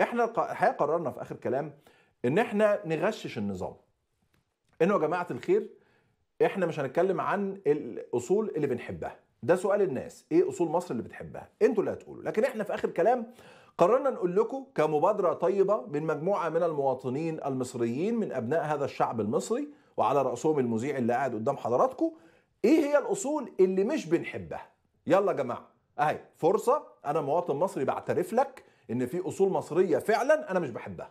احنا الحقيقه قررنا في اخر كلام ان احنا نغشش النظام انه يا جماعه الخير احنا مش هنتكلم عن الاصول اللي بنحبها ده سؤال الناس ايه اصول مصر اللي بتحبها انتوا اللي هتقولوا لكن احنا في اخر كلام قررنا نقول لكم كمبادره طيبه من مجموعه من المواطنين المصريين من ابناء هذا الشعب المصري وعلى راسهم المذيع اللي قاعد قدام حضراتكم ايه هي الاصول اللي مش بنحبها يلا يا جماعه اهي فرصه انا مواطن مصري بعترف لك ان في اصول مصريه فعلا انا مش بحبها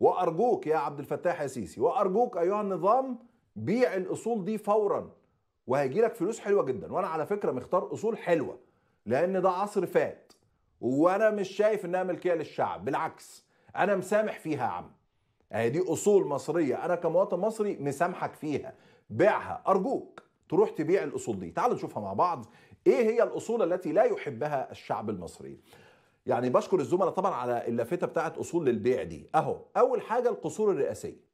وارجوك يا عبد الفتاح يا سيسي وارجوك ايها النظام بيع الاصول دي فورا وهيجي لك فلوس حلوه جدا وانا على فكره مختار اصول حلوه لان ده عصر فات وانا مش شايف انها ملكيه للشعب بالعكس انا مسامح فيها يا عم اهي دي اصول مصريه انا كمواطن مصري مسامحك فيها بيعها ارجوك تروح تبيع الاصول دي تعالوا نشوفها مع بعض ايه هي الاصول التي لا يحبها الشعب المصري يعني بشكر الزملاء طبعا على اللافته بتاعت اصول للبيع دي اهو اول حاجه القصور الرئاسيه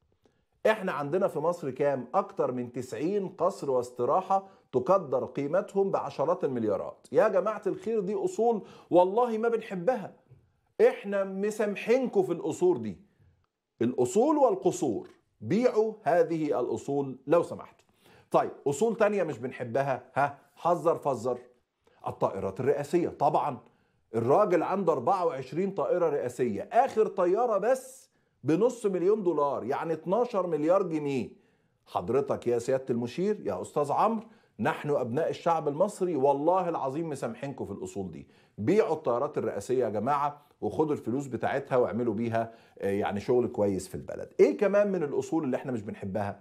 احنا عندنا في مصر كام اكتر من 90 قصر واستراحه تقدر قيمتهم بعشرات المليارات يا جماعه الخير دي اصول والله ما بنحبها احنا مسامحينكم في الاصول دي الاصول والقصور بيعوا هذه الاصول لو سمحتوا طيب اصول تانية مش بنحبها ها حذر فذر الطائرات الرئاسيه طبعا الراجل عنده 24 طائرة رئاسية آخر طيارة بس بنص مليون دولار يعني 12 مليار جنيه حضرتك يا سيادة المشير يا أستاذ عمرو نحن أبناء الشعب المصري والله العظيم مسامحينكم في الأصول دي بيعوا الطيارات الرئاسية يا جماعة وخدوا الفلوس بتاعتها واعملوا بيها آه، يعني شغل كويس في البلد إيه كمان من الأصول اللي احنا مش بنحبها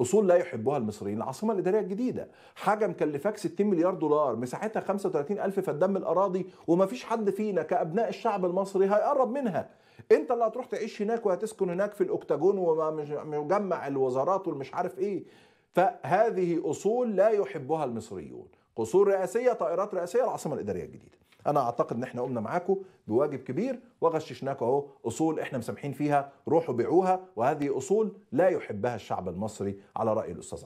اصول لا يحبها المصريين العاصمه الاداريه الجديده حاجه مكلفاك 60 مليار دولار مساحتها 35 الف فدان من الاراضي ومفيش حد فينا كابناء الشعب المصري هيقرب منها انت اللي هتروح تعيش هناك وهتسكن هناك في الاوكتاجون ومجمع الوزارات والمش عارف ايه فهذه اصول لا يحبها المصريون قصور رئاسيه طائرات رئاسيه العاصمه الاداريه الجديده انا اعتقد ان احنا قمنا معاكم بواجب كبير وغششناكم اهو اصول احنا مسامحين فيها روحوا بيعوها وهذه اصول لا يحبها الشعب المصري على راي الاستاذ